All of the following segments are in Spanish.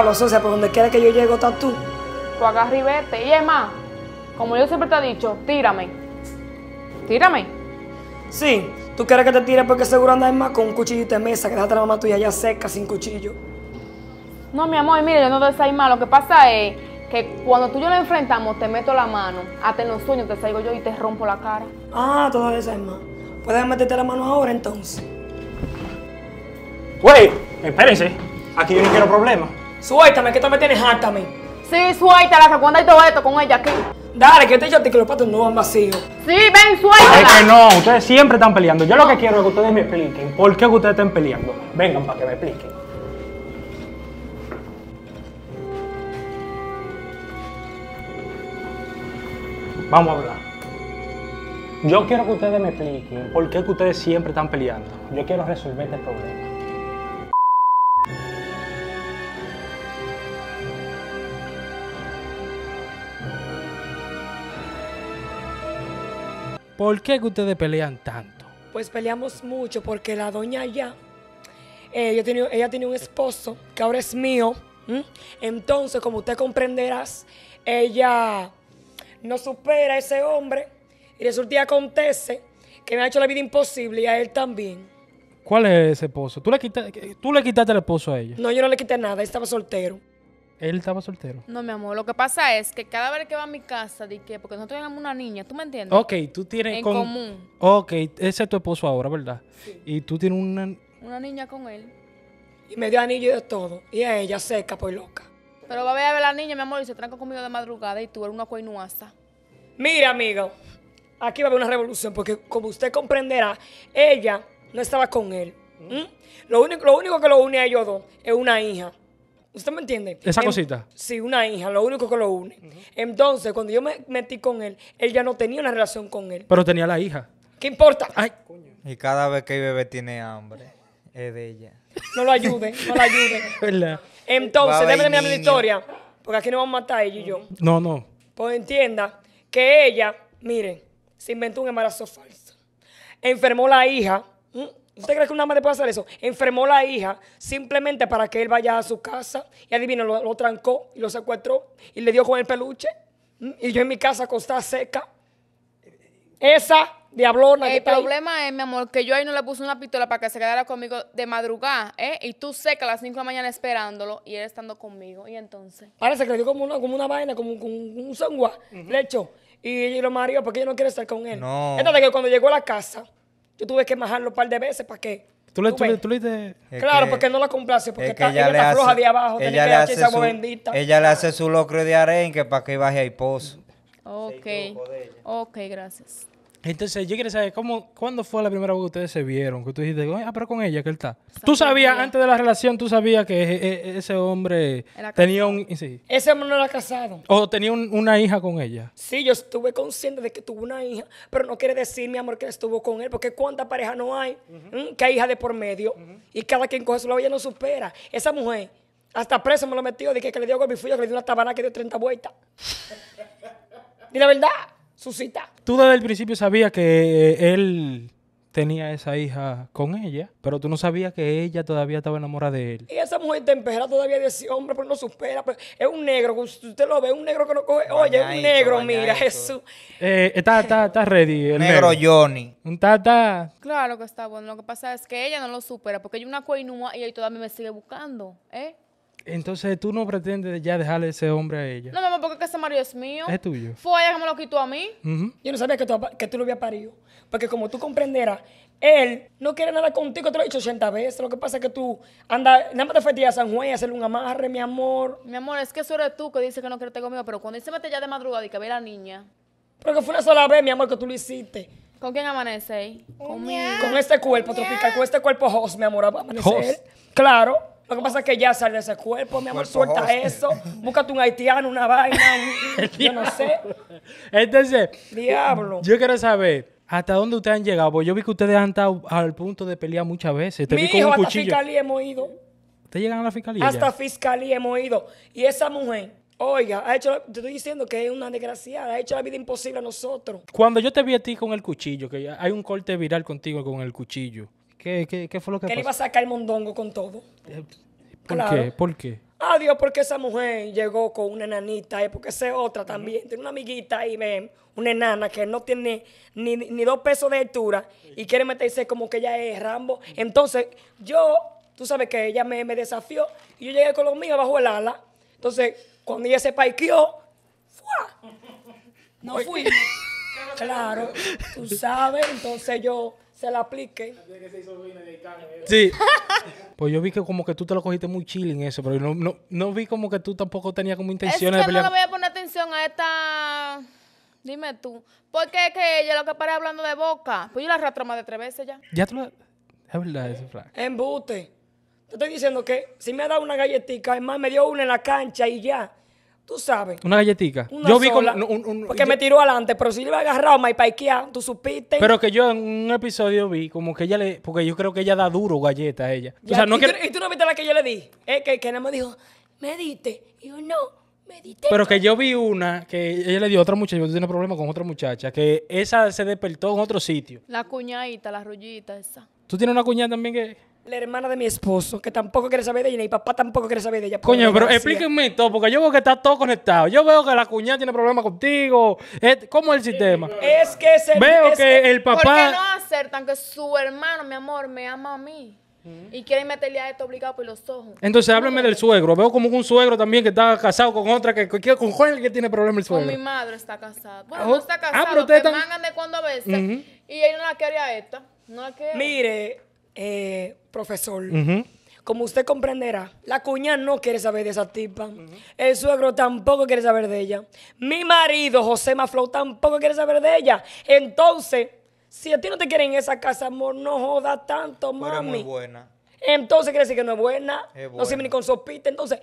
o sea, por donde quiera que yo llego estás tú. Tú y vete. Y es más, como yo siempre te he dicho, tírame. Tírame. Sí, tú quieres que te tires porque seguro andas más con un cuchillo y mesa, que dejaste la mamá tuya ya seca, sin cuchillo. No, mi amor, y mire, yo no te salgo Lo que pasa es que cuando tú y yo nos enfrentamos, te meto la mano, hasta en los sueños te salgo yo y te rompo la cara. Ah, todavía es más. ¿Puedes meterte la mano ahora entonces? Güey, espérense. Aquí yo no quiero problemas. Suéltame, que esta me tienes harta a mí. Sí, suéltala, que cuando hay todo esto con ella aquí. Dale, que te echaste que los patos no van vacíos. Sí, ven, suéltala. Es que no, ustedes siempre están peleando. Yo lo que quiero es que ustedes me expliquen por qué ustedes están peleando. Vengan para que me expliquen. Vamos a hablar. Yo quiero que ustedes me expliquen por qué ustedes siempre están peleando. Yo quiero resolver este problema. ¿Por qué que ustedes pelean tanto? Pues peleamos mucho porque la doña ya, eh, tenía, ella tiene un esposo que ahora es mío. Entonces, como usted comprenderás, ella no supera a ese hombre y resulta que acontece que me ha hecho la vida imposible y a él también. ¿Cuál es ese esposo? ¿Tú le, quitaste, ¿Tú le quitaste el esposo a ella? No, yo no le quité nada, él estaba soltero. Él estaba soltero. No, mi amor, lo que pasa es que cada vez que va a mi casa, porque nosotros tenemos una niña, ¿tú me entiendes? Ok, tú tienes. En común. Ok, ese es tu esposo ahora, ¿verdad? Y tú tienes una. Una niña con él. Y me dio anillo de todo. Y a ella seca, pues loca. Pero va a ver a la niña, mi amor, y se tranca conmigo de madrugada y tú eres una coinuasa. Mira, amigo, aquí va a haber una revolución, porque como usted comprenderá, ella no estaba con él. ¿Mm? Lo, único, lo único que lo une a ellos dos es una hija. ¿Usted me entiende? Esa em, cosita. Sí, una hija, lo único que lo une. Entonces, cuando yo me metí con él, él ya no tenía una relación con él. Pero tenía la hija. ¿Qué importa? Ay, Y cada vez que el bebé tiene hambre, es de ella. No lo ayude. no lo ayuden. Entonces, déjeme mi historia, porque aquí no vamos a matar a ella y yo. No, no. Pues entienda que ella, miren, se inventó un embarazo falso. Enfermó la hija. ¿Usted cree que una madre puede hacer eso? Enfermó la hija simplemente para que él vaya a su casa y adivino, lo, trancó y lo secuestró y le dio con el peluche. Mm, y yo en mi casa acostada seca. Esa diablona el que está problema es, mi amor, que yo ahí no le puse una pistola para que se quedara conmigo de madrugada, ¿eh? Y tú seca a las 5 de la mañana esperándolo y él estando conmigo. Y entonces. Parece se le como una, como una vaina, como, un sangua, le Y, lo mario porque ella no quiere estar con él. No. Entonces, que cuando llegó a la casa yo tuve que majarlo un par de veces para que. ¿Tú le, tú Claro, porque no la complace, porque está, floja de abajo, ella bendita. Ella le hace su locro de arenque para que baje al pozo. Ok, ok, gracias. Entonces, yo quiero saber cómo, cuándo fue la primera vez que ustedes se vieron, que tú dijiste, ah, pero con ella que él está. Tú sabías, antes de la relación, tú sabías que e, e, ese hombre tenía un... sí. Ese hombre no era casado. O tenía una hija con ella. Sí, yo estuve consciente de que tuvo una hija, pero no quiere decir, mi amor, que estuvo con él, porque cuántas parejas no hay, mm, que hay hija de por medio, y cada quien coge su lado, ella no supera. Esa mujer, hasta preso me lo metió, dije que le dio golpe y fui que le dio una tabana que dio 30 vueltas. y la verdad... Tú desde el principio sabías que eh, él tenía esa hija con ella, pero tú no sabías que ella todavía estaba enamorada de él. Y esa mujer tempera todavía de ese hombre, pero no supera. es un negro, pues, usted lo ve, un negro que no coge. Oye, es un negro, mira, Jesús. Eh, está, está, está ready. El negro, Johnny. Un tata. Claro que está bueno. Lo que pasa es que ella no lo supera, porque hay una coinúa y ahí todavía me sigue buscando, ¿eh? Entonces tú no pretendes ya dejarle ese hombre a ella. No, mamá, porque ese marido es mío. Es tuyo. Fue ella que me lo quitó a mí. Yo no sabía que tú, lo habías parido. Porque como tú comprenderás, él no quiere nada contigo, te lo he dicho 80 veces. Lo que pasa es que tú andas, nada más te fuiste a San Juan y hacerle un amarre, mi amor. Mi amor, es que eso eres tú que dices que no quieres estar conmigo, pero cuando él se mete ya de madrugada y que ve a la niña. Pero que fue una sola vez, mi amor, que tú lo hiciste. ¿Con quién amanece ahí? Conmigo. Con este cuerpo tropical, con este cuerpo host, mi amor, amanecer. Claro. Lo que pasa es que ya sale ese cuerpo, mi amor, suelta eso. Búscate un haitiano, una vaina, yo no sé. Entonces, diablo. Yo quiero saber. ¿Hasta dónde ustedes han llegado? Porque yo vi que ustedes han estado al punto de pelear muchas veces. Te mi con hijo, un hasta fiscalía hemos ido. ¿Ustedes llegan a la fiscalía? Hasta ya? fiscalía hemos ido. Y esa mujer, oiga, ha hecho, te estoy diciendo que es una desgraciada, ha hecho la vida imposible a nosotros. Cuando yo te vi a ti con el cuchillo, que hay un corte viral contigo con el cuchillo. ¿Qué, fue lo que, pasó? Que le iba a sacar el mondongo con todo. Eh, ¿Por qué? ¿Por qué? adiós ah, porque esa mujer llegó con una enanita, y eh, porque esa es otra también. Tiene una amiguita y ven, una enana que no tiene ni, dos pesos de altura y quiere meterse como que ella es Rambo. Entonces, yo, tú sabes que ella me, me desafió y yo llegué con los míos bajo el ala. Entonces, cuando ella se paiqueó, ¡fua! No fui. claro, tú sabes, entonces yo se la aplique. Sí. pues yo vi que como que tú te lo cogiste muy chile en eso, pero no, no, vi como que tú tampoco tenías como intenciones es que no voy a poner atención a esta... Dime tú. Porque es que ella lo que paré hablando de boca. Pues yo la arrastro más de tres veces ya. Ya tú la... Es verdad eso, Frank. Embute. Te estoy diciendo que si me ha dado una galletita es más, me dio una en la cancha y ya. Tú sabes. Una galletica. yo vi con la, Porque me tiró adelante, pero si le iba agarrado, y paiquea, tú supiste. Pero que yo en un episodio vi como que ella le. Porque yo creo que ella da duro galletas a ella. o sea, no y, que... no viste la que yo le di. Eh, que, que nada más dijo, me diste. Y yo no. me diste. Pero que yo vi una que ella le dio a otra muchacha, yo un problemas con otra muchacha, que esa se despertó en otro sitio. La cuñadita, la rullita, esa. ¿Tú tienes una cuñada también que.? la hermana de mi esposo, que tampoco quiere saber de ella, y papá tampoco quiere saber de ella. Coño, pero explíquenme todo, porque yo veo que está todo conectado. Yo veo que la cuñada tiene problemas contigo. ¿Cómo es el sistema? Es que se Veo que, el papá. ¿Por qué no acertan que su hermano, mi amor, me ama a mí? Y quieren meterle a esto obligado por los ojos. Entonces, háblame del suegro. Veo como un suegro también que está casado con otra, que, que con Juan que tiene problemas el suegro. Con mi madre está casada. Bueno, ah, no oh. está casada, ah, pero te mangan de cuando ves. Y él no la quería a esta. No la quería. Mire, eh, profesor. Como usted comprenderá, la cuña no quiere saber de esa tipa. El suegro tampoco quiere saber de ella. Mi marido, José Maflow, tampoco quiere saber de ella. Entonces, si a ti no te quieren en esa casa, amor, no joda tanto, mami. es muy buena. Entonces quiere decir que no es buena. Es buena. No sirve ni con sopita. Entonces,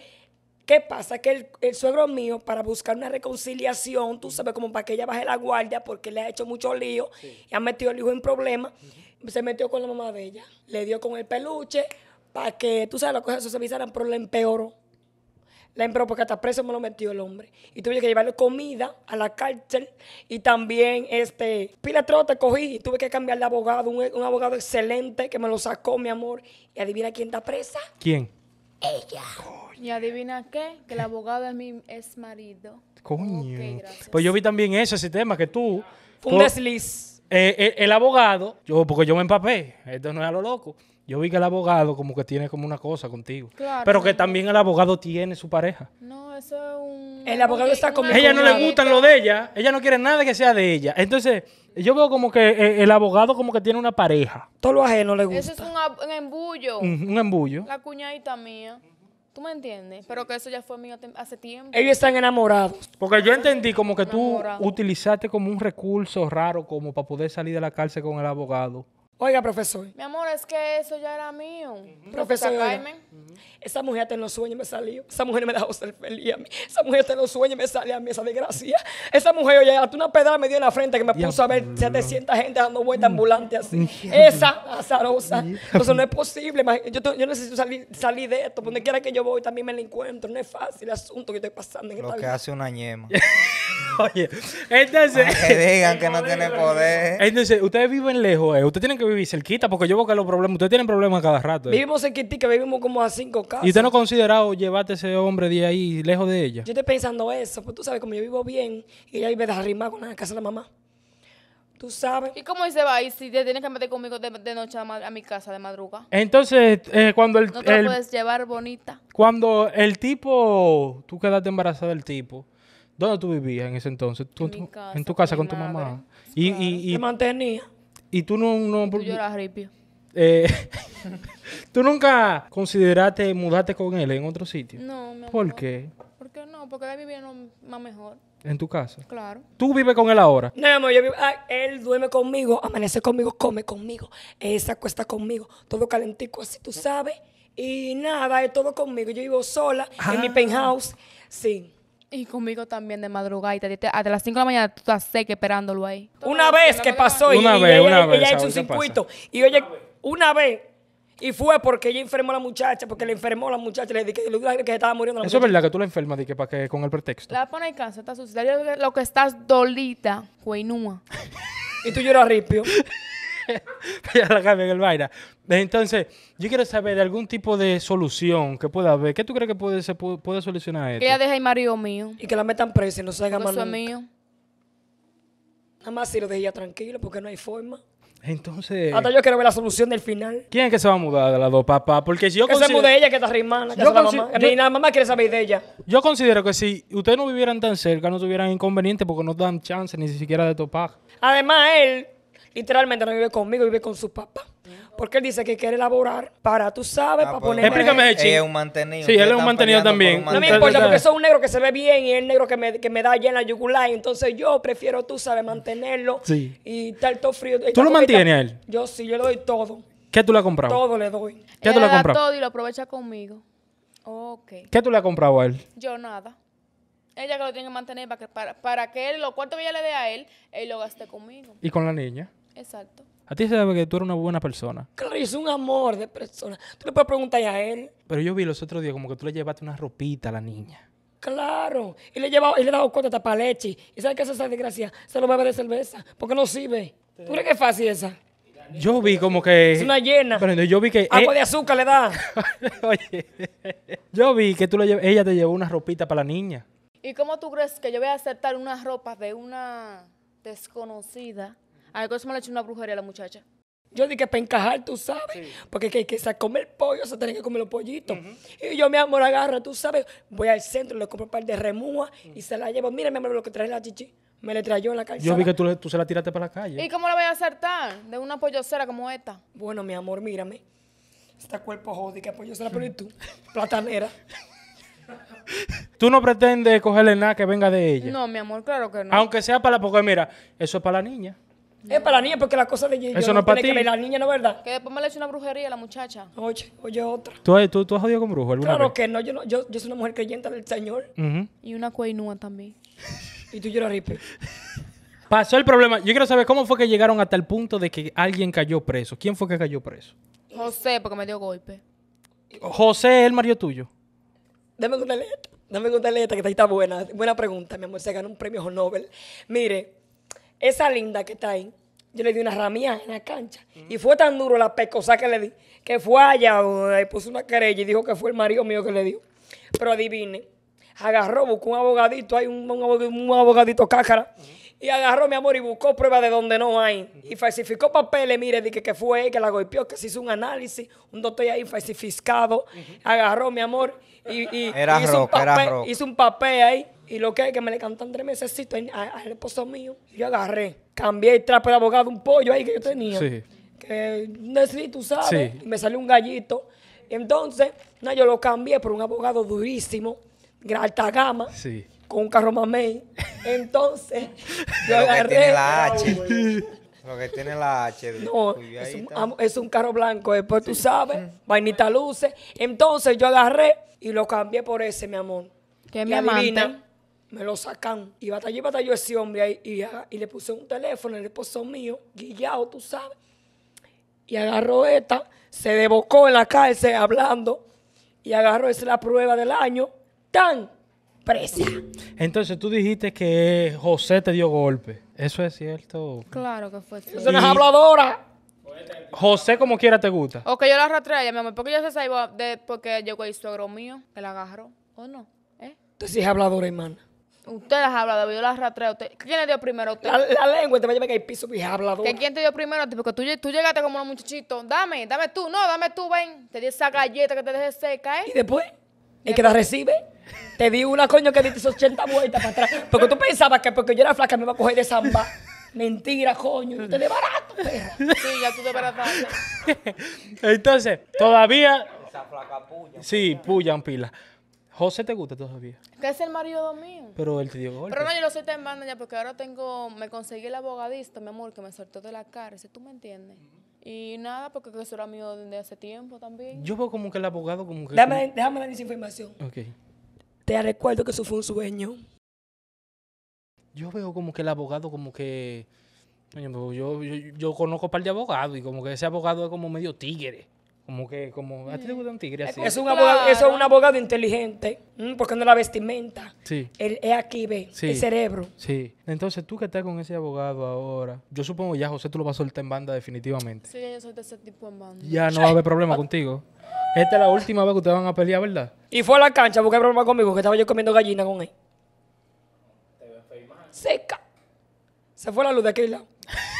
¿Qué pasa? Que el, suegro mío, para buscar una reconciliación, tú sabes, como para que ella baje la guardia, porque le ha hecho mucho lío y ha metido al hijo en problemas, se metió con la mamá de ella, le dio con el peluche, para que, tú sabes, las cosas se socializaran, pero la empeoró. La empeoró porque hasta preso me lo metió el hombre. Y tuve que llevarle comida a la cárcel y también, este, pilatro te cogí y tuve que cambiar de abogado, un abogado excelente que me lo sacó, mi amor. Y adivina quién está presa. ¿Quién? ella. Y adivina qué, que el abogado es mi ex marido. Coño. pues yo vi también ese tema que tú. un desliz. Eh, eh, el abogado, yo, porque yo me empapé, esto no es a lo loco. Yo vi que el abogado como que tiene como una cosa contigo. pero que también el abogado tiene su pareja. No, eso es un... El abogado está con... Ella no le gusta lo de ella. Ella no quiere nada que sea de ella. Entonces, yo veo como que eh, el abogado como que tiene una pareja. Todo lo ajeno le gusta. Eso es un, embullo. Un, embullo. La cuñadita mía. ¿Tú me entiendes? Pero que eso ya fue mío hace tiempo. Ellos están enamorados. Porque yo entendí como que tú utilizaste como un recurso raro como para poder salir de la cárcel con el abogado. Oiga, profesor. Mi amor, es que eso ya era mío. Profesor Jaime. Esa mujer te en los sueños me salió. Esa mujer me dejó ser feliz a mí. Esa mujer hasta en los sueños me salió a mí, esa desgracia. Esa mujer, oye, hasta una pedrada me dio en la frente que me puso a ver 700 gente dando vueltas ambulante así. Esa, azarosa. Eso no es posible. Yo, necesito salir, de esto. donde quiera que yo voy también me la encuentro. No es fácil el asunto que estoy pasando. Lo que hace una ñema. oye, entonces... Ah, que digan que no tiene poder. Entonces, ustedes viven lejos, ¿eh? Ustedes tienen que vivir cerquita, porque yo veo que los problemas, ustedes tienen problemas cada rato. Eh. Vivimos en vivimos como a cinco casas. ¿Y usted no ha considerado llevarte ese hombre de ahí, lejos de ella? Yo estoy pensando eso, pues tú sabes, como yo vivo bien, y ella me de arrimar con la casa de la mamá. Tú sabes. ¿Y cómo se va? Y si te tienes que meter conmigo de, noche a, a, mi casa de madruga. Entonces, eh, cuando el. No te puedes llevar bonita. Cuando el tipo. Tú quedaste embarazada del tipo. ¿Dónde tú vivías en ese entonces? Tú, en, tu, casa, en tu casa con, tu mamá. Y, y, y, te mantenía. Y tú no... no tú lloras ripio. Eh, ¿Tú nunca consideraste mudarte con él en otro sitio? No, mi ¿Por qué? ¿Por no? Porque él vivía más mejor. ¿En tu casa? Claro. ¿Tú vives con él ahora? No, amor, yo vivo, ah, él duerme conmigo, amanece conmigo, come conmigo, eh, se acuesta conmigo, todo calentico así, tú sabes. Y nada, es todo conmigo. Yo vivo sola en mi ah. penthouse. Sí. Y conmigo también de madrugada. Y a las 5 de la mañana tú estás seca esperándolo ahí. Una vez que pasó. y, ella, hizo un circuito. Y oye, una vez. Y fue porque ella enfermó a la muchacha, porque le enfermó a la muchacha, le dije que, estaba muriendo la Eso es verdad que tú la enfermas, para que con el pretexto. La pone en casa, está sucia. Lo que estás dolita, cuenúa. y tú lloras ripio. Entonces, yo quiero saber de algún tipo de solución que pueda haber. ¿Qué tú crees que puede, solucionar esto? Que ella deje el marido mío. Y que la metan presa y no se haga mal. mío. Nada más si lo deje ella tranquilo porque no hay forma. Entonces. Hasta yo quiero ver la solución del final. ¿Quién es que se va a mudar de las dos papás? Porque si yo. Que se mude ella, que está rimana. Que Ni la mamá quiere saber de ella. Yo considero que si ustedes no vivieran tan cerca, no tuvieran inconveniente porque no dan chance ni siquiera de topar. Además, él literalmente no vive conmigo, vive con su papá. Porque él dice que quiere elaborar para, tú sabes, ah, para pues, poner... Explícame, Es un mantenido. Sí, él es un mantenido también. No me importa porque soy un negro que se ve bien y es el negro que me, que me da llena en la yugular. Entonces yo prefiero, tú sabes, mantenerlo. Sí. Y estar todo frío. ¿Tú lo mantienes a él? Yo sí, yo le doy todo. ¿Qué tú le has comprado? Todo le doy. ¿Qué tú le has comprado? todo y lo aprovecha conmigo. Ok. ¿Qué tú le has comprado a él? Yo nada. Ella que lo tiene que mantener para que, para, que él, Lo cuarto que ella le dé a él, él lo gaste conmigo. ¿Y con la niña? Exacto. A ti se sabe que tú eres una buena persona. Claro, es un amor de persona. Tú le puedes preguntar a él. Pero yo vi los otros días como que tú le llevaste una ropita a la niña. Claro. Y le, he y le daba para leche. ¿Y sabes qué es esa desgracia? Se lo bebe de cerveza. Porque no sirve. ¿Tú crees que es fácil esa? Yo vi como que. Es una llena. Pero yo vi que. Agua e- de azúcar le da. Oye. Yo vi que tú le ella te llevó una ropita para la niña. ¿Y cómo tú crees que yo voy a aceptar unas ropas de una desconocida? A ver, me le echó una brujería a la muchacha. Yo dije, para encajar, tú sabes, porque hay que comer pollo, se tiene que comer los pollitos. Y yo, mi amor, agarra, tú sabes, voy al centro, le compro un par de remuas y se la llevo. Mira, mi amor, lo que trae la chichi. Me le trayó en la calle. Yo vi que tú, se la tiraste para la calle. ¿Y cómo la voy a acertar de una pollocera como esta? Bueno, mi amor, mírame. Este cuerpo que pollocera, pero ¿y tú? Platanera. ¿Tú no pretendes cogerle nada que venga de ella? No, mi amor, claro que no. Aunque sea para la... Porque mira, eso es para la niña. Es para la niña, porque la cosa de Eso no es para tiene ti. que la niña, ¿no es verdad? Que después me le hice una brujería a la muchacha. Oye, oye, otra. ¿Tú, has- tú, tú has jodido con brujo alguna Claro que no yo, no, yo yo soy una mujer creyente del Señor. Y una cueinúa también. Y tú lloras, ripe. Pasó el problema. Yo quiero saber cómo fue que llegaron hasta el punto de que alguien cayó preso. ¿Quién fue que cayó preso? José, porque me dio golpe. José es el marido tuyo. Dame una letra. Dame una letra que está, está buena. Buena pregunta, mi amor. Se ganó un premio Nobel. Mire, esa linda que está ahí, yo le di una ramía en la cancha. Y fue tan duro la pescosa que le di, que fue allá, donde puso una querella y dijo que fue el marido mío que le dio. Pero adivine, agarró, buscó un abogadito, hay un, un, abogadito cácara, y agarró, mi amor, y buscó pruebas de donde no hay. Y falsificó papeles, mire, dije que fue que la golpeó, que se hizo un análisis, un doctor ahí falsificado. Agarró, mi amor, y, hizo, un papel, hizo un papel ahí y lo que es que me le cantan tres meses al esposo mío. yo agarré, cambié el trapo de abogado, un pollo ahí que yo tenía. Sí. Que necesito tú sabes. me salió un gallito. entonces, yo lo cambié por un abogado durísimo, de alta gama. Con un carro mamey. Entonces, yo lo Que tiene la H. lo que tiene la H. no, es un, carro blanco. Después eh, pues tú sabes, vainita luce. Entonces yo agarré y lo cambié por ese, mi amor. Que mi amante me lo sacan. Y batallé y batalló ese hombre ahí. Y, le puse un teléfono, el esposo mío, guillado, tú sabes. Y agarró esta, se debocó en la cárcel hablando. Y agarró, esa la prueba del año. ¡Tan! Presa. Entonces tú dijiste que José te dio golpe. ¿Eso es cierto? Claro que fue cierto. ¡Es habladora! José, como quiera, te gusta. Ok, yo la arrastré mi amor. Porque yo se de, porque llegó el suegro mío, que agarró. ¿O no? ¿Eh? Entonces es habladora, hermana. Ustedes hablan yo las rastreo. ¿Quién le dio primero a usted? La, lengua te va a llevar que hay piso y hablado ¿Que ¿Quién te dio primero Porque tú, llegaste como un muchachito. Dame, dame tú. No, dame tú, ven. Te di esa galleta que te dejé seca, ¿eh? Y después, el que la recibe. Te di una coño que diste 80 vueltas para atrás. Porque tú pensabas que porque yo era flaca me iba a coger de samba. Mentira, coño. Usted es barato, perra. Sí, ya tú te barataste. Entonces, todavía. Esa flaca puya. Sí, puyan pila. José te gusta todavía. Que es el marido mío. Pero él te dio Pero no, yo lo soy tan ya porque ahora tengo, me conseguí el abogadista, mi amor, que me soltó de la cara, si ¿tú me entiendes? Y nada, porque eso era mío desde hace tiempo también. Yo veo como que el abogado como que... Dame, Déjame la información. Ok. Te recuerdo que eso fue un sueño. Yo veo como que el abogado como que... Yo, yo, yo conozco un par de abogados y como que ese abogado es como medio tigre. Como que, como, ¿a ti te gusta un tigre así? Es un abogado, eso es un abogado inteligente, mm, porque no la vestimenta. Sí. El, es aquí, ve, el cerebro. Sí. Entonces, tú que estás con ese abogado ahora, yo supongo ya, José, tú lo vas a soltar en banda definitivamente. Sí, yo de ese tipo en banda. Ya no va a haber problema contigo. Esta es la última vez que ustedes van a pelear, ¿verdad? Y fue a la cancha porque hay problema conmigo, Porque estaba yo comiendo gallina con él. Seca. Se fue la luz de aquel lado.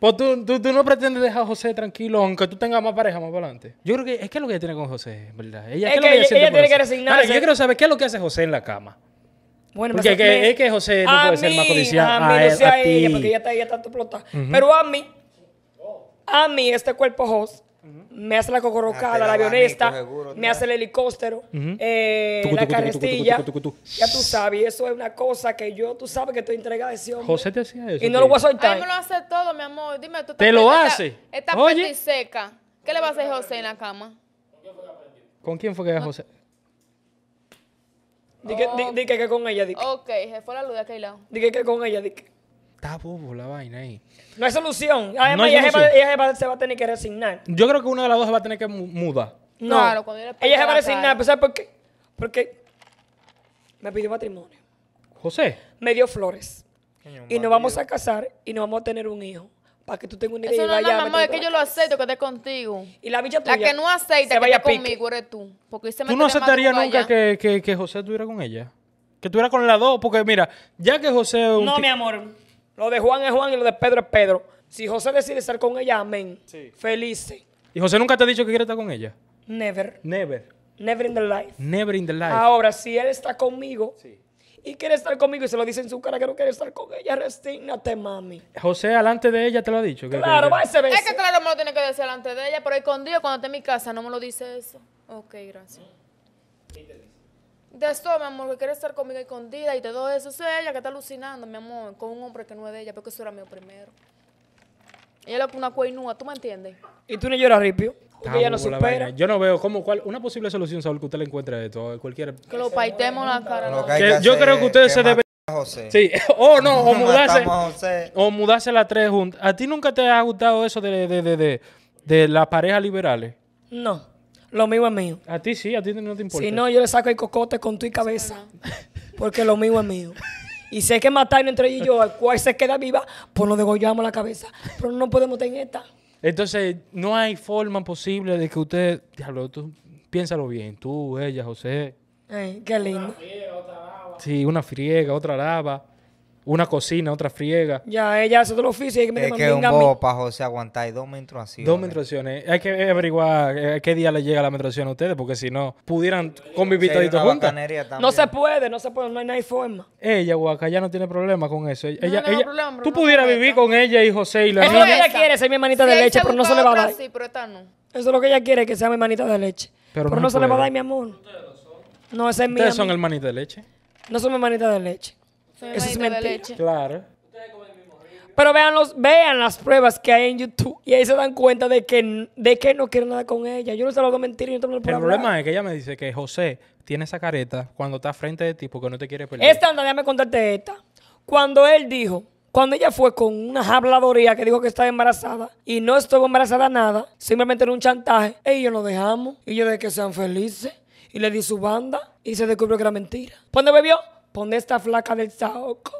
Pues tú, tú, tú, no pretendes dejar a José tranquilo, aunque tú tengas más pareja más adelante. Yo creo que es que es lo que ella tiene con José, ¿verdad? Ella, es que, ella, tiene que resignarse. yo quiero saber qué es lo que hace José en la cama. Bueno, porque pues, que, es que José no puede ser más policial A, mí, sea a ella, porque ella está, ella está explotada. Pero a mí, a mí, este cuerpo José me hace la cocorrocada, la avioneta, me hace el helicóptero, eh, la carretilla. Ya tú sabes, eso es una cosa que yo, tú sabes que estoy entregada a ese José te hacía eso. Y no lo voy a soltar. A me lo hace todo, mi amor. Dime, tú ¿Te lo hace? Está y seca. ¿Qué le va a hacer José en la cama? ¿Con quién fue que José? Dí que, con ella, dije. Ok, se fue la luz de aquel lado. Dije que con ella, dije está bobo la vaina ahí. No hay solución. Además, ella, Se va, ella se, va, a tener que resignar. Yo creo que una de las dos se va a tener que mudar. No, claro, ella, ella se va a resignar. ¿Sabes por qué? Porque me pidió matrimonio. José. Me dio flores. y nos vamos a casar y nos vamos a tener un hijo para que tú tengas una hijo. Eso no, no, mamá, es que yo lo acepto que esté contigo. Y la bicha tuya. La que no acepta que vaya esté conmigo eres tú. Porque se me tú no aceptarías nunca que, que, que, José estuviera con ella. Que eras con las dos, porque mira, ya que José. No, mi amor. Lo de Juan es Juan y lo de Pedro es Pedro. Si José decide estar con ella, amén. Sí. Feliz. ¿Y José nunca te ha dicho que quiere estar con ella? Never. Never. Never in the life. Never in the life. Ahora, si él está conmigo y quiere estar conmigo y se lo dice en su cara que no quiere estar con ella, restígnate, mami. José, alante de ella te lo ha dicho. Claro, va ese Es que claro, me lo tiene que decir alante de ella, pero Dios, cuando esté en mi casa no me lo dice eso. Ok, gracias de esto, mi amor, que quiere estar conmigo escondida y todo eso. Es ella que está alucinando, mi amor, con un hombre que no es de ella, porque eso era mío primero. Ella le pone una cuernúa, ¿tú me entiendes? ¿Y tú no lloras, Ripio? Porque ella no supera. Yo no veo cómo, cuál, una posible solución, Saúl, que usted le encuentre de todo, cualquier... Que lo paitemos la cara. No. yo creo que ustedes se deben... Sí, o oh, no, o mudarse. O mudarse las tres juntas. ¿A ti nunca te ha gustado eso de, de, de, de, de las parejas liberales? No lo mío es mío. A ti sí, a ti no te importa. Si no, yo le saco el cocote con tu cabeza, porque lo mío es mío. Y si sé que matar entre ellos y yo, al cual se queda viva, pues nos degollamos la cabeza. Pero no podemos tener esta. Entonces, no hay forma posible de que usted, diablo, tú piénsalo bien, tú, ella, José. Ay, eh, qué lindo. Una friega, otra lava. Sí, una friega, otra lava una cocina, otra friega. Ya, ella hace todo el oficio. y que es que un bobo para José aguantar dos menstruaciones. Dos menstruaciones. Hay que averiguar eh, qué día le llega la menstruación a ustedes, porque si no, pudieran convivir toditos juntos. No se puede, no se puede, no hay, no forma. Ella, Guaca, ya no tiene problema con eso. Ella, tú pudieras vivir con ella y José y la niña. Eso ella quiere, ser mi hermanita de leche, pero no se le va a dar. Eso es lo que ella quiere, que sea mi hermanita de leche. Pero, no, se le va a dar, mi amor. No, esa es mi. ¿Ustedes son hermanitas de leche? No son hermanitas de leche. Eso es mentira. Claro. Pero vean, los, vean las pruebas que hay en YouTube y ahí se dan cuenta de que, de que no quiere nada con ella. Yo no se lo mentir no El problema es que ella me dice que José tiene esa careta cuando está frente de ti porque no te quiere pelear. Esta, anda, me contarte esta. Cuando él dijo, cuando ella fue con una habladoría que dijo que estaba embarazada y no estuvo embarazada nada, simplemente en un chantaje, ellos lo dejamos y yo de que sean felices. Y le di su banda y se descubrió que era mentira. ¿Cuándo bebió? ¿Dónde esta flaca del Saoco.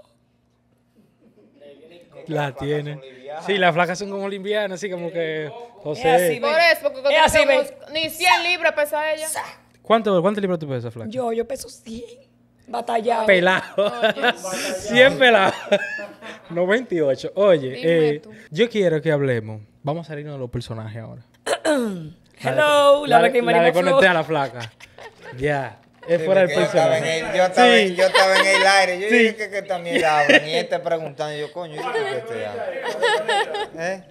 La tiene. Sí, las flacas son como livianas, así como que. así, por eso, porque ni 100 libras pesa ella. ¿Cuánto, ¿Cuánto tú pesas, flaca? Yo, yo peso 100. Batallado. Pelado. 100 pelados. 98. Oye, eh, yo quiero que hablemos. Vamos a salirnos de los personajes ahora. Hello, la, de, la, a la flaca. Ya es fuera del personaje. Yo estaba, en el, aire. Yo dije que, que también este y Ni está preguntando. Yo, coño, yo dije que estoy hablando. ¿Eh?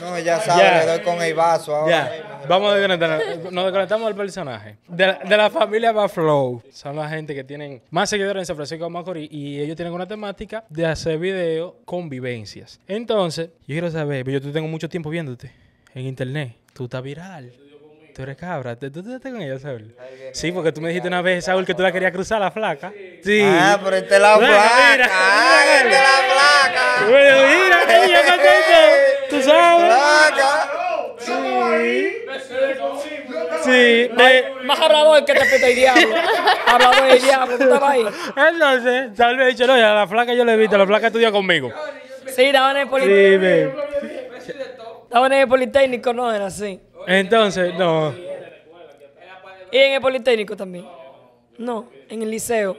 No, ya sabes, le doy con el vaso ahora. Vamos a desconectar. Nos desconectamos del personaje. De la, familia Buffalo. Son la gente que tienen más seguidores en San Francisco de Macorís y ellos tienen una temática de hacer video convivencias. Entonces, yo quiero saber, yo tengo mucho tiempo viéndote en internet. Tú estás viral tú eres cabra. ¿Tú, te con ella, Saúl? Sí, porque tú me dijiste una vez, Saúl, que tú la querías cruzar la flaca. Sí. Ah, pero esta es la flaca. Mira, ah, esta es la flaca. Bueno, mira, ella me Tú sabes. Flaca. Sí. Sí. Más, hablado hablador que te pita el diablo. hablador del diablo, tú estabas ahí. Entonces, Saúl me ha dicho, no, ya la flaca yo la he visto, la flaca estudió conmigo. Sí, estaban en el Politécnico. Sí, Estaban en el Politécnico, no, era así. Entonces, no. Y en el Politécnico también. No, en el liceo.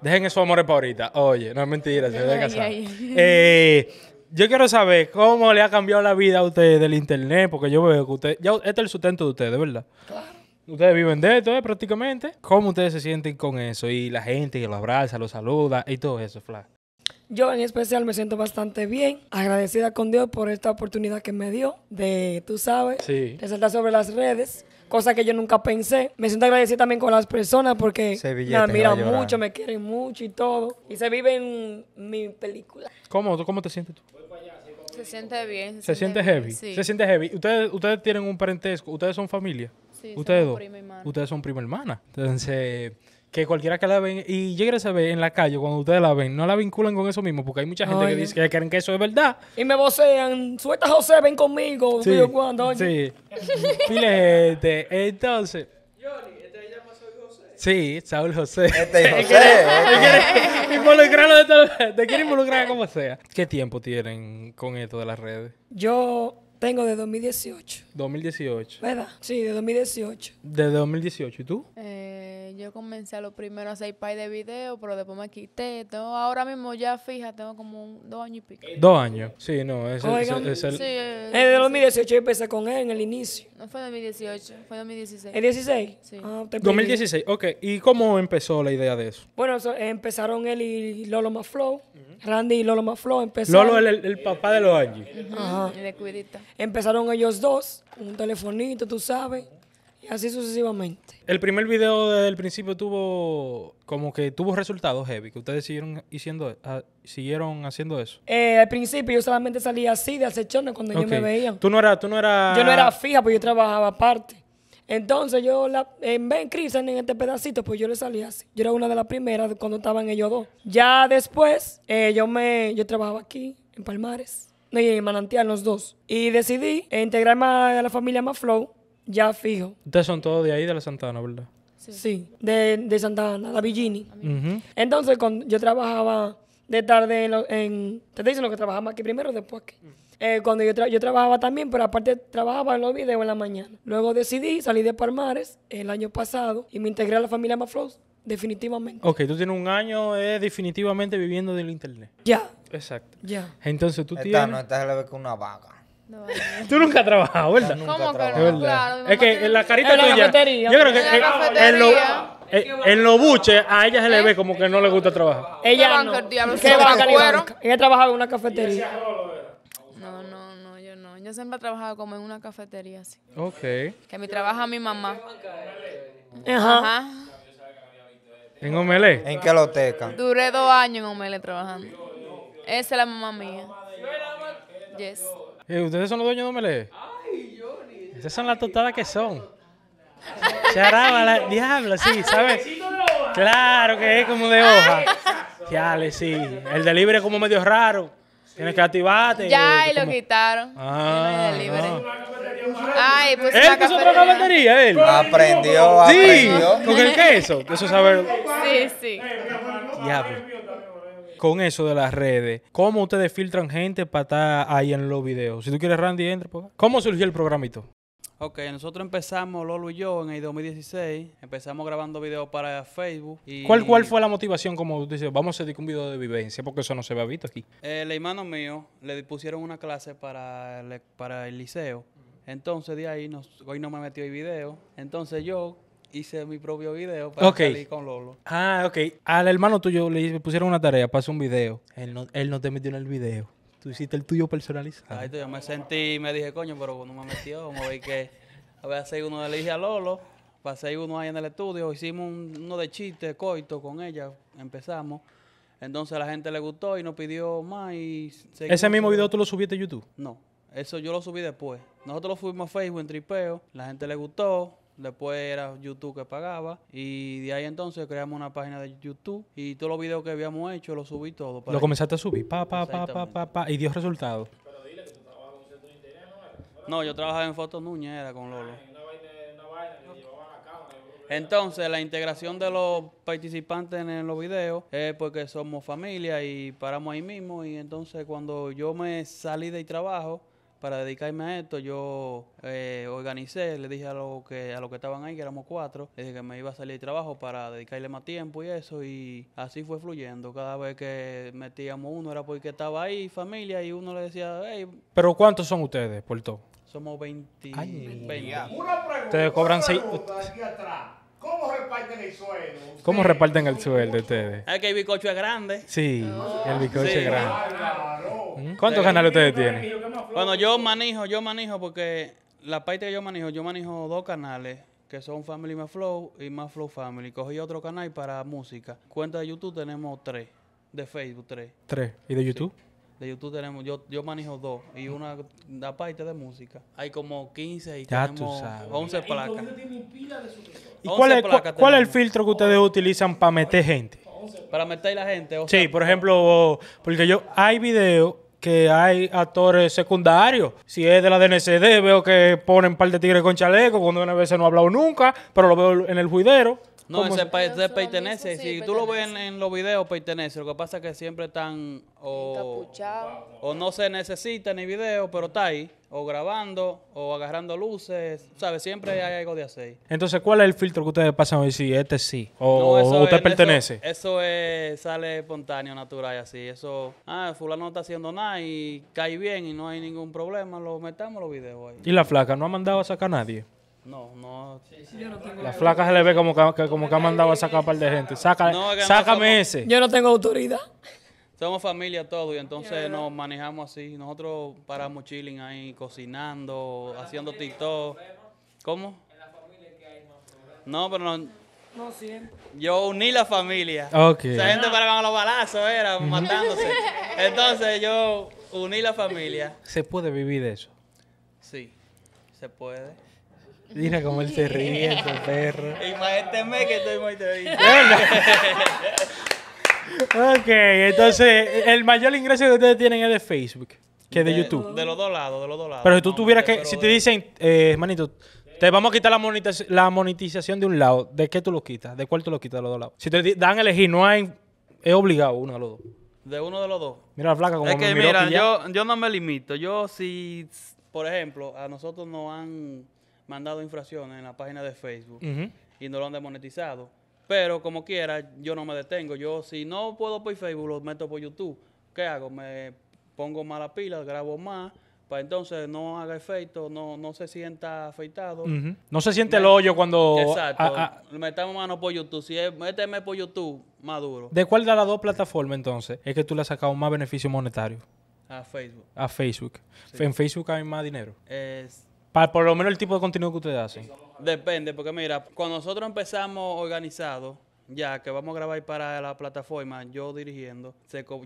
Dejen esos amores para ahorita. Oye, no es mentira, se casar. Eh, yo quiero saber cómo le ha cambiado la vida a ustedes del internet, porque yo veo que ustedes, ya este es el sustento de ustedes, ¿verdad? Claro. Ustedes viven de esto, ¿eh? prácticamente. ¿Cómo ustedes se sienten con eso? Y la gente que los abraza, los saluda y todo eso, Flash. Yo en especial me siento bastante bien, agradecida con Dios por esta oportunidad que me dio de, tú sabes, de saltar sobre las redes, cosa que yo nunca pensé. Me siento agradecida también con las personas porque me mira mucho, me quieren mucho y todo. Y se vive en mi película. ¿Cómo, ¿Cómo te sientes tú? Se siente bien. Se, siente, heavy. Se siente heavy. Ustedes, ustedes tienen un parentesco, ustedes son familia. ustedes dos. ustedes son prima hermana. Entonces que cualquiera que la ven y llegue a saber en la calle cuando ustedes la ven, no la vinculan con eso mismo, porque hay mucha gente que dice que creen que eso es verdad. Y me vocean, suelta José, ven conmigo, sí, yo cuando. Sí. Filete. Entonces. Este sí, Saúl José. Este es José. Este involucrarlo de Te quiero involucrar como sea. ¿Qué tiempo tienen con esto de las redes? Yo tengo de 2018. 2018. ¿Verdad? Sí, de 2018. ¿De 2018? ¿Y tú? Eh, yo comencé a lo primero a hacer pay de video, pero después me quité. ahora mismo ya, fija, tengo como un, dos años y pico. ¿Dos años? Sí, no, es, es, eh, eh, de 2018 yo empecé con él en el inicio. No fue 2018, fue 2016. ¿El 16? Sí. 2016, ah, ok. ¿Y cómo empezó la idea de eso? Bueno, eh, empezaron él y Lolo Maflow. Randy y Lolo Maflo empezaron. Lolo es el, papá de los Angie. Ajá. cuidita. Empezaron ellos dos, un telefonito, tú sabes, y así sucesivamente. El primer video del principio tuvo como que tuvo resultados heavy, que ustedes siguieron, haciendo, ah, siguieron haciendo eso. Eh, al principio yo solamente salía así de acechones cuando yo me veía. Tú no eras, tú no era... Yo no era fija, pues yo trabajaba aparte. Entonces yo la, en Ben en este pedacito, pues yo le salí así. Yo era una de las primeras cuando estaban ellos dos. Ya después, eh, yo me, yo trabajaba aquí, en Palmares, no, y en Manantial, los dos. Y decidí eh, integrarme a la familia Maflow, ya fijo. Ustedes son todos de ahí, de la Santana, ¿verdad? Sí, de, de Santa Ana, la Villini. Entonces, cuando yo trabajaba de tarde en, te dicen lo que trabajamos aquí primero, después aquí. Eh, cuando yo, yo trabajaba también, pero aparte trabajaba en los videos en la mañana. Luego decidí salir de Palmares el año pasado y me integré a la familia Mafloss definitivamente. Ok, tú tienes un año eh, definitivamente viviendo del internet. Ya. Exacto. Ya. Entonces tú Esta tienes... no, esta Se la vez que una vaca. No, Tú nunca has trabajado, ¿verdad? ¿Cómo nunca que no? es que en la carita en La cafetería. Yo creo que... En, lo, eh, los buches a ella se le ve como que no le gusta trabajar. Ella no. ¿Qué Ella trabajaba en una cafetería. Yo siempre he trabajado como en una cafetería, así. Ok. Que me trabaja mi mamá. Ajá. ¿En Omelé? En Caloteca. Duré dos años en Omelé trabajando. Esa es la mamá mía. Yes. Eh, ¿Ustedes son los dueños de Omelé? Esas son las tostadas que son. Charaba, la diablo, sí, ¿sabes? Claro que es como de hoja. Chale, sí. El delivery es como medio raro. Tienes que activarte. Ya, y, lo quitaron. Ah. no ah. Ay, pues. Él la no otra cafetería, él. Aprendió, aprendió. con el queso. Eso saber. Sí, sí. Diablo. Con eso de las redes, ¿cómo ustedes filtran gente para estar ahí en los videos? Si tú quieres, Randy, entra. Pues. ¿Cómo surgió el programito? Ok, nosotros empezamos, Lolo y yo, en el 2016. Empezamos grabando videos para Facebook. ¿Cuál, ¿Cuál fue la motivación? Como dices, vamos a hacer un video de vivencia, porque eso no se había visto aquí. El eh, hermano mío le pusieron una clase para el, para el liceo. Entonces, de ahí, hoy no me metió el video. Entonces, yo hice mi propio video para salir con Lolo. Ah, ok. Al hermano tuyo le pusieron una tarea, hacer un video. Él no, él no te metió en el video. Tú hiciste el tuyo personalizado. Ahí yo me sentí y me dije, coño, pero no me metió. Vamos a ver que a ver, uno de Ligia a Lolo, pasé uno ahí en el estudio, hicimos uno de chiste, coito con ella, empezamos. Entonces la gente le gustó y nos pidió más ¿Ese mismo video tú lo subiste a YouTube? No, eso yo lo subí después. Nosotros lo fuimos a Facebook en tripeo, la gente le gustó, Después era YouTube que pagaba. Y de ahí entonces creamos una página de YouTube. Y todos los videos que habíamos hecho los subí todo. lo comenzaste a subir. Pa, pa, pa, pa, pa, pa, y dio resultados. Pero dile que tú trabajas con el interés, ¿no? No, yo trabajaba en Foto Núñez, era con Lolo. entonces, la integración de los participantes en los videos es porque somos familia y paramos ahí mismo. Y entonces, cuando yo me salí del trabajo, para dedicarme a esto, yo eh, organicé, le dije a los que a que estaban ahí, que éramos cuatro, le dije que me iba a salir de trabajo para dedicarle más tiempo y eso, y así fue fluyendo. Cada vez que metíamos uno era porque estaba ahí, familia, y uno le decía, ¿Pero cuántos son ustedes, Puerto? Somos 20. Ustedes cobran 6. ¿Cómo reparten el sueldo? ¿Cómo reparten el sueldo ustedes? Es que el bicocho es grande. Sí, ah. el bicocho es grande. Ah, ¿Mm? ¿Cuántos canales ustedes tienen? Bueno, yo manejo, yo manejo porque la parte que yo manejo, yo manejo dos canales que son Family Más Flow y Más Flow Family. Cogí otro canal para música. Cuenta de YouTube tenemos tres, de Facebook tres. ¿Tres? ¿Y de YouTube? De YouTube tenemos, yo, yo manejo dos y una da parte de música. Hay como 15 y tenemos 11 placas. ¿Y cuál es, cuál es el filtro que ustedes utilizan para meter gente? Para meter la gente. sí, por ejemplo, porque yo hay videos que hay actores secundarios. Si es de la DNCD, veo que ponen un par de tigres con chaleco, cuando una vez no ha hablado nunca, pero lo veo en el juidero. No, ese, pertenece. si tú lo ves en, los videos, pertenece. Lo que pasa es que siempre están o, o no se necesita ni video, pero está ahí. O grabando, o agarrando luces. ¿Sabes? Siempre hay algo de hacer. Entonces, ¿cuál es el filtro que ustedes pasan hoy? Si este sí, o, usted pertenece. Eso, es, sale espontáneo, natural, así. Eso, ah, fulano no está haciendo nada y cae bien y no hay ningún problema. Lo metamos los videos ahí. ¿Y la flaca no ha mandado a sacar a nadie? No, no. la flaca se le ve como que, como que ha mandado a sacar un par de gente. Saca, sácame ese. Yo no tengo autoridad. Somos familia todos y entonces nos manejamos así. Nosotros paramos chilling ahí, cocinando, haciendo TikTok. ¿Cómo? En la familia que hay más No, pero no. No Yo uní la familia. Okay. Esa gente para con los balazos era, matándose. Entonces yo uní la familia. ¿Se puede vivir de eso? Sí, se puede. Mira cómo él se ríe, ese perro. Imagínate este que estoy muy Bueno. ok, entonces el mayor ingreso que ustedes tienen es de Facebook, que es de, YouTube. De los dos lados, de los dos lados. Pero si tú tuvieras que, si te dicen, eh, te vamos a quitar la, monetización de un lado, ¿de qué tú lo quitas? ¿De cuál tú lo quitas de los dos lados? Si te dan a elegir, no hay, es obligado uno de los dos. De uno de los dos. Mira la flaca como es que, me mira, yo, yo no me limito. Yo si, por ejemplo, a nosotros nos han mandado infracciones en la página de Facebook y no lo han demonetizado. Pero como quiera, yo no me detengo. Yo, si no puedo por Facebook, lo meto por YouTube. ¿Qué hago? Me pongo más la pila, grabo más, para entonces no haga efecto, no, no se sienta afeitado. No se siente el hoyo cuando... Exacto. metamos mano por YouTube. Si es méteme por YouTube, maduro. ¿De cuál de las dos plataformas entonces es que tú le has sacado más beneficio monetario? A Facebook. A Facebook. ¿En Facebook hay más dinero? Es, por lo menos el tipo de contenido que ustedes hacen. Depende, porque mira, cuando nosotros empezamos organizados, ya que vamos a grabar para la plataforma, yo dirigiendo,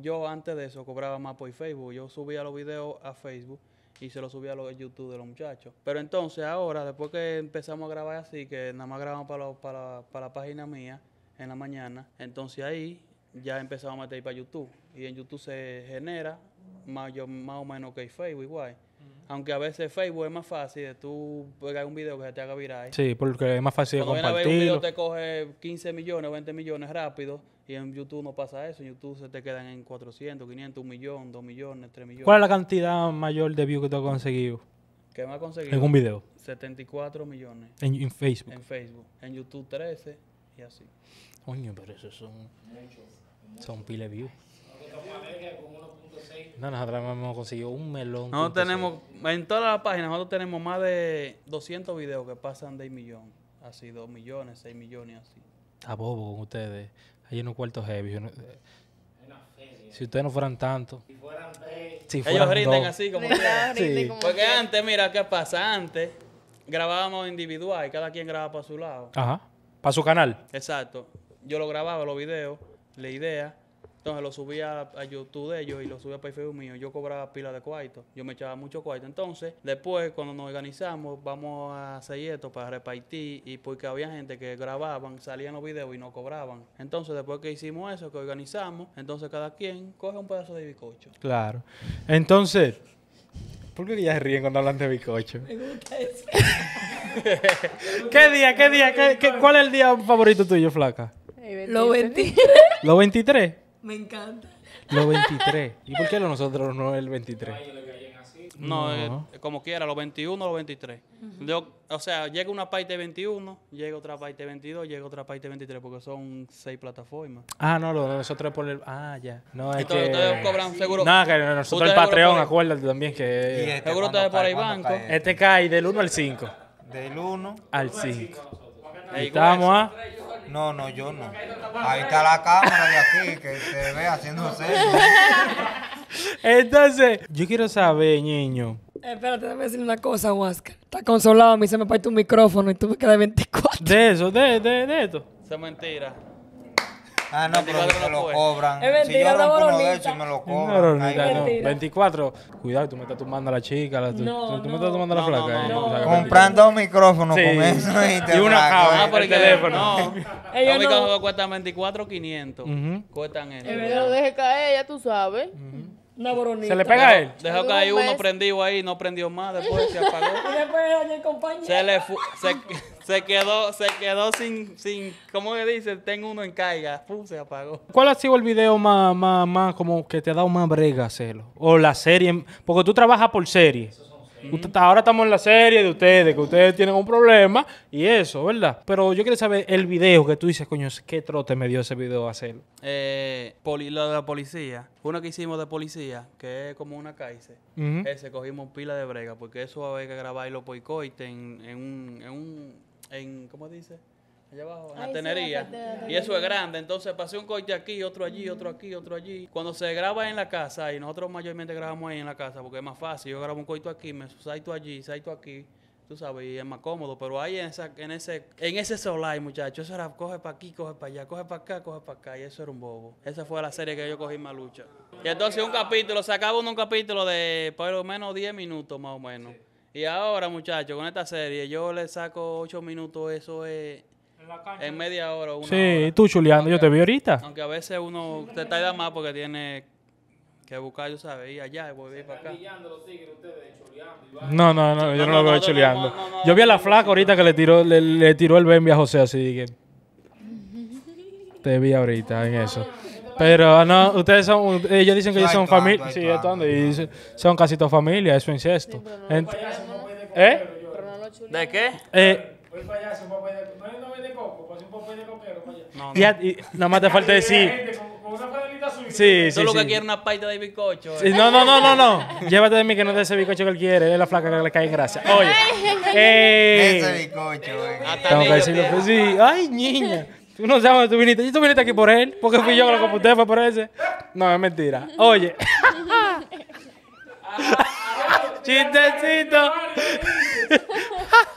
yo antes de eso cobraba más por Facebook, yo subía los videos a Facebook y se los subía a los YouTube de los muchachos. Pero entonces ahora, después que empezamos a grabar así, que nada más grabamos para, la página mía en la mañana, entonces ahí ya empezamos a meter para YouTube. Y en YouTube se genera más, más o menos que Facebook igual. Aunque a veces Facebook es más fácil de tú pegar un video que se te haga viral. Sí, porque es más fácil Cuando de compartir. Viene un video te coge 15 millones, 20 millones rápido y en YouTube no pasa eso. En YouTube se te quedan en 400, 500, 1 millón, 2 millones, 3 millones. ¿Cuál es la cantidad mayor de views que tú has conseguido? ¿Qué me has conseguido? En un video. 74 millones. En, Facebook. En Facebook. En YouTube 13 y así. Coño, pero eso son... Muchos. Son pile views. No, nosotros hemos conseguido un melón. No tenemos, en todas las páginas, nosotros tenemos más de 200 videos que pasan de un millón. Así, dos millones, 6 millones, así. A bobo con ustedes. Hay unos cuartos heavy. Eh, si ustedes no fueran tanto. Si fueran tres. Ellos rinden así como que. Porque antes, mira, ¿qué pasa? Antes grabábamos individual y cada quien grababa para su lado. Ajá. Para su canal. Exacto. Yo lo grababa, los videos, la idea. Entonces lo subía a, YouTube de ellos y lo subí a Facebook mío. Yo cobraba pila de cuarto. Yo me echaba mucho cuarto. Entonces, después, cuando nos organizamos, vamos a hacer esto para repartir. Y porque había gente que grababan, salían los videos y no cobraban. Entonces, después que hicimos eso, que organizamos, entonces cada quien coge un pedazo de bizcocho. Claro. Entonces, ¿por qué ya se ríen cuando hablan de bizcocho? Me gusta eso. ¿Qué día? ¿Qué día? cuál es el día favorito tuyo, Flaca? Los 23. ¿Los 23? Me encanta. Los 23. ¿Y por qué nosotros no el 23? No, eh, como quiera, los 21 o los 23. o sea, llega una parte 21, llega otra parte 22, llega otra parte 23, porque son seis plataformas. Ah, no, lo, nosotros por el. Ah, ya. No, es entonces, Ustedes cobran seguro. nada que nosotros el Patreon, acuérdate también que. este seguro ustedes por ahí banco. Este cae del 1 al 5. Del 1 al 5. Estamos a. No, no, yo no. Ahí está la cámara de aquí que se ve haciendo serio. Entonces, yo quiero saber, niño. te eh, espérate, déjame decir una cosa, Huasca. Está consolado, a mí se me parte un micrófono y tú me quedas 24. De eso, de, de, de eso. Se mentira. Ah, no, pero me lo cobran. Es mentira, si yo rompo uno de esos, me lo cobran. Es no, no. 24, cuidado, tú me estás tomando a la chica, la, tú, tú, me estás tomando a la flaca. Eh, Comprando un micrófono con eso y te Y una cama por ¿eh? el teléfono. Los micrófonos cuestan 24 500. Cuestan eso. En me de lo deje caer, ya tú sabes. ¿Se le pega a él? Dejó hay uno prendido ahí, no prendió más, después se apagó. y después Se le se, se, quedó, se quedó sin, sin, ¿cómo que dice? Tengo uno en caiga. Pum, se apagó. ¿Cuál ha sido el video más, más, más, como que te ha dado más brega hacerlo? O la serie, porque tú trabajas por series ahora estamos en la serie de ustedes, que ustedes tienen un problema y eso, ¿verdad? Pero yo quiero saber el video que tú dices, coño, ¿qué trote me dio ese video a hacer? Eh, lo de la policía. Uno que hicimos de policía, que es como una caice. Ese cogimos pila de brega, porque eso va a haber que grabarlo por coite en, en un, en un en, ¿cómo dice? Allá abajo, la tenería. y eso es grande. Entonces pasé un corte aquí, otro allí, otro aquí, otro allí. Cuando se graba en la casa, y nosotros mayormente grabamos ahí en la casa porque es más fácil. Yo grabo un coito aquí, me salto allí, salto aquí. Tú sabes, y es más cómodo. Pero ahí en, esa, en ese en ese solar, muchachos, eso era coge para aquí, coge para allá, coge para acá, coge para acá. Y eso era un bobo. Esa fue la serie que yo cogí más lucha. Y entonces un capítulo, sacaba acaba un capítulo de por lo menos 10 minutos más o menos. Y ahora, muchachos, con esta serie, yo le saco 8 minutos, eso es en media hora, una Sí, tú chuleando, yo te vi ahorita. Aunque a veces uno te tarda más porque tiene que buscar, yo sabes, Y allá y volver para acá. No, no, no, yo no, lo veo chuleando. yo vi a la flaca ahorita que le tiró, le, tiró el Bembe a José así que te vi ahorita en eso. Pero no, ustedes son, ellos dicen que ellos son familia, sí, y son casi toda familia, eso incesto. ¿Eh? ¿De qué? Eh, no, no. Y, nada más te falta decir. Sí, sí, Solo que quiere una paita de bizcocho. no, no, no, no, no. Llévate de mí que no te ese bizcocho que él quiere. Es la flaca que le cae en gracia. Oye. Ese bizcocho, que decirlo. sí. Ay, niña. Tú no sabes dónde tú viniste. ¿Y tú viniste aquí por él? Porque fui yo con la computadora, fue por ese. No, es mentira. Oye. Chistecito.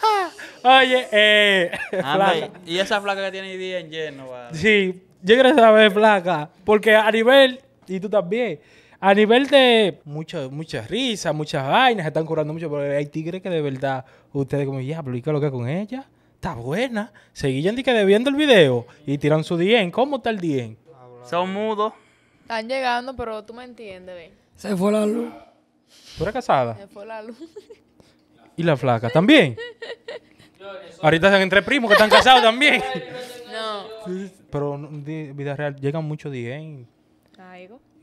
Oye, eh. Ah, y esa flaca que tiene día en lleno, vale. Sí, yo quiero saber, flaca. Porque a nivel, y tú también, a nivel de muchas muchas risas, muchas vainas, están curando mucho, pero hay tigres que de verdad, ustedes como, ya, pero lo que con ella? Está buena. Seguían que viendo el video y tiran su dien, ¿Cómo está el día Son mudos. Están llegando, pero tú me entiendes, Se fue la luz. ¿Tú eres casada? Se fue la luz. y la flaca también. Ahorita están entre primos que están casados también. No. Pero en vida real llegan muchos DJs.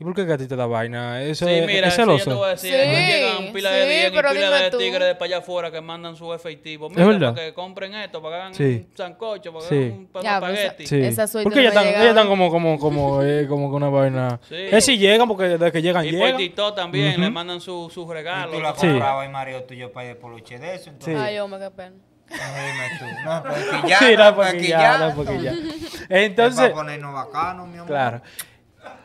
¿Y por qué que a ti te da vaina? Eso sí, es, mira, es celoso. Sí, yo te voy a decir, sí, llegan pila de Diego y pila de tigres de para allá afuera que mandan su efectivo. Mira, es verdad. para que compren esto, para que hagan un sancocho, para que hagan un pan pues, espagueti. Esa, esa porque ellas están, ellas están como, como, como, eh, como que una vaina. Es si llegan, porque desde que llegan, y llegan. Y por también, le mandan sus su regalos. Y tú la comprabas, y Mario, tuyo para lo che de eso. Entonces... Ay, hombre, qué pena. No, ya, no, porque ya, no, porque ya. Entonces, Claro.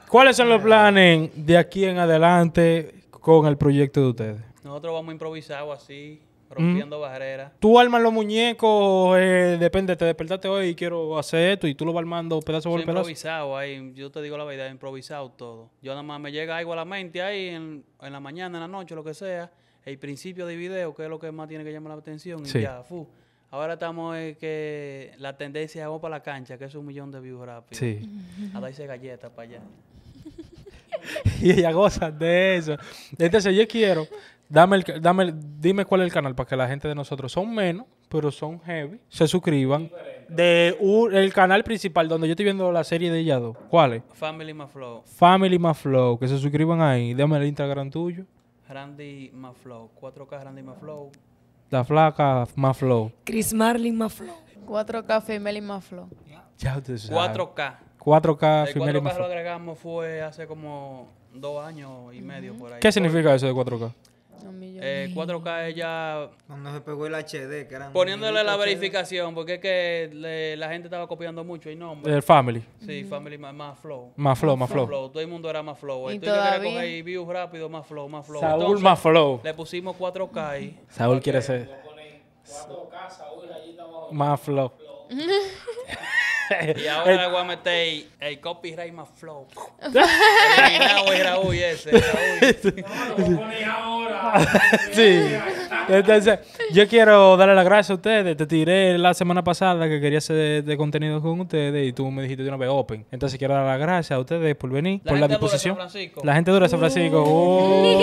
¿Cuáles son los planes de aquí en adelante con el proyecto de ustedes? Nosotros vamos improvisado así, rompiendo barreras. Tú armas los muñecos, eh, depende, te despertaste hoy y quiero hacer esto y tú lo vas armando pedazo por pedazo. improvisado ahí, yo te digo la verdad, improvisado todo. Yo nada más me llega algo a la mente ahí en, la mañana, en la noche, lo que sea, el principio de video, que es lo que más tiene que llamar la atención y ya, fu. Ahora estamos en eh, que la tendencia es vamos para la cancha, que es un millón de views rápido. Sí. A darse galletas para allá. y ella goza de eso. Entonces, yo quiero, dame el, dame dime cuál es el canal para que la gente de nosotros son menos, pero son heavy, se suscriban. De el canal principal donde yo estoy viendo la serie de dos. ¿Cuál es? Family Maflow. Family Maflow, que se suscriban ahí. Dame el Instagram tuyo. Randy Maflow, 4K Randy Maflow. La flaca Maflow. Chris Marlin Maflow. 4K Family Maflow. 4K. 4K, el lo agregamos fue hace como dos años y medio por ahí. ¿Qué significa eso de 4K? Eh, 4K ya Cuando se pegó el HD, que era... Poniéndole la verificación, porque es que la gente estaba copiando mucho el nombre. El Family. Sí, Family más, flow. Más flow, más, flow. Todo el mundo era más flow. Y Entonces con views rápido, más flow, más flow. Saúl más flow. Le pusimos 4K y... Saúl quiere ser... 4K, Saúl, allí estamos... Más flow. y ahora el, le voy a meter el copyright más flow. Eliminado y Raúl ese. Raúl. No, lo poner ahora. sí. Entonces, yo quiero darle las gracias a ustedes. Te tiré la semana pasada que quería hacer de, contenido con ustedes y tú me dijiste de una vez open. Entonces, quiero dar las gracias a ustedes por venir, por la disposición. La gente dura San Francisco. Uh.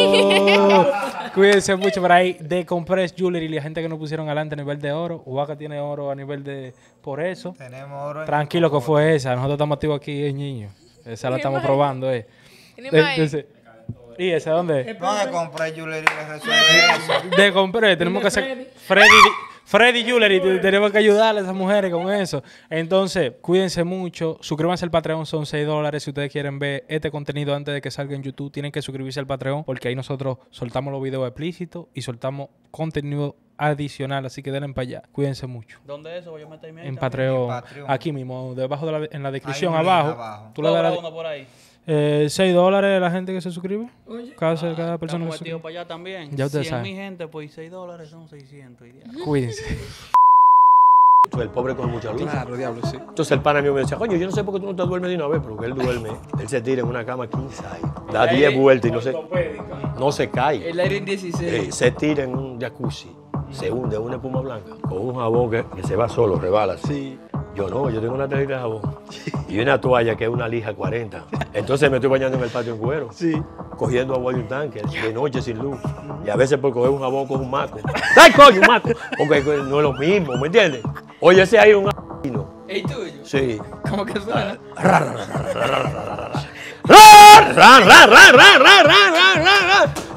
Oh. Cuídense mucho por ahí. De Compress Jewelry, la gente que nos pusieron adelante a nivel de oro. Huaca tiene oro a nivel de. Por eso. Tenemos oro. Tranquilo que fue esa. Nosotros estamos activos aquí, es niño. Esa la estamos probando, eh. Entonces, ¿Y ese dónde? Eh, a comprar eh, eh, De comprar, tenemos que hacer. Freddy. Freddy tenemos que ayudarle a esas mujeres con eso. Entonces, cuídense mucho. Suscríbanse al Patreon, son 6 dólares. Si ustedes quieren ver este contenido antes de que salga en YouTube, tienen que suscribirse al Patreon, porque ahí nosotros soltamos los videos explícitos y soltamos contenido adicional. Así que denle para allá. Cuídense mucho. ¿Dónde es eso? a meter en, Patreon, en Patreon. Aquí mismo, debajo de la, en la descripción, abajo. Tú por ahí. Eh, 6 dólares la gente que se suscribe. Cada, cada ah, persona que se suscribe. para allá también. Ya usted si es mi gente, pues 6 dólares son 600. Cuídense. El pobre con mucha luz. Claro, diablo, sí. Entonces el pana mío me decía, coño, yo no sé por qué tú no te duermes de una vez, pero que él duerme. Él se tira en una cama 15 da 10 vueltas y no se, no se cae. El aire en 16. Eh, se tira en un jacuzzi, se hunde una espuma blanca con un jabón que, que se va solo, rebala. Sí. Yo no, yo tengo una tarjeta de jabón y una toalla que es una lija 40. Entonces me estoy bañando en el patio en cuero, sí. cogiendo agua de un tanque, de noche sin luz. Y a veces por coger un jabón con un mate. ¡Ay, coño, un maco! Porque no es lo mismo, ¿me entiendes? Oye, ese hay un... ¿El tuyo? Sí. ¿Cómo que suena?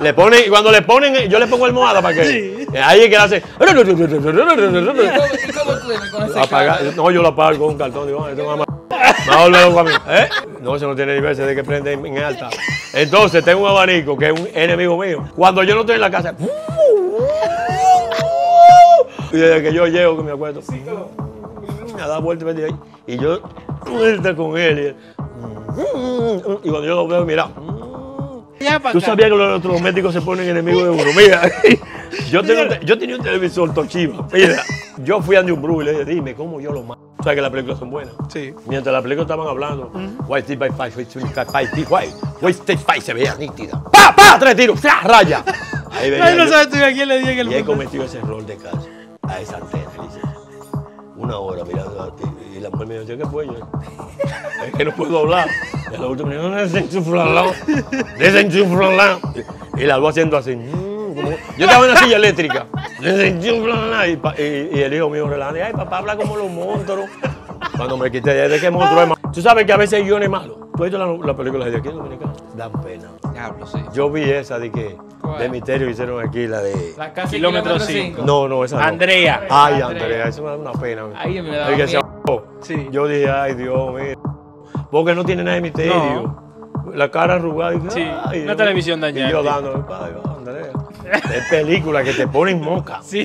Le ponen, y cuando le ponen, yo le pongo almohada para que. Eh, ahí es que le hace. Apaga, no, yo lo apago con un cartón, digo, esto es loco a mí. ¿Eh? No, eso no tiene de que prende en alta. Entonces, tengo un abanico que es un enemigo mío. Cuando yo no estoy en la casa. Y desde que yo llego, que me acuerdo. Me da vuelta y me dice, y yo, vuelta con él. Y, y cuando yo lo veo, mira. Tú sabías que los electrodomésticos se ponen enemigos de uno. Mira, yo tenía, un televisor Toshiba. Mira, yo fui a New Brew y le dije, dime, ¿cómo yo lo mato? ¿Sabes que las películas son buenas. Sí. Mientras las películas estaban hablando, White Five, White se veía nítida. ¡Pa, pa! Tres tiros, ¡fla! ¡Raya! Ahí veía. no sabes tú a quién le dije que el Y he cometido ese error de casa a esa antena, Una hora mirando a ti después me dijo, ¿qué fue yo Es que no puedo hablar. Y la última me dijo, desenchuflalo, desenchuflalo. Y la voz haciendo así. Mm, yo estaba en una silla eléctrica. Desenchuflalo. Y, y, y el hijo mío relajando, ay, papá habla como los monstruos. Cuando me quité, ¿de qué monstruo es malo? Tú sabes que a veces no guiones malo ¿Tú has visto la, película de aquí en Dominicana? Dan pena. Diablo, sí. Yo vi esa de que de misterio hicieron aquí, la de. La casi kilómetro 5. No, no, esa no. Andrea. Ay, Andrea, eso me da una pena. Ay, me da que se Yo dije, ay, Dios mío. Porque no tiene nada de misterio. La cara arrugada y sí. una televisión dañada. Y yo dando, Andrea. Es película que te en moca. Sí.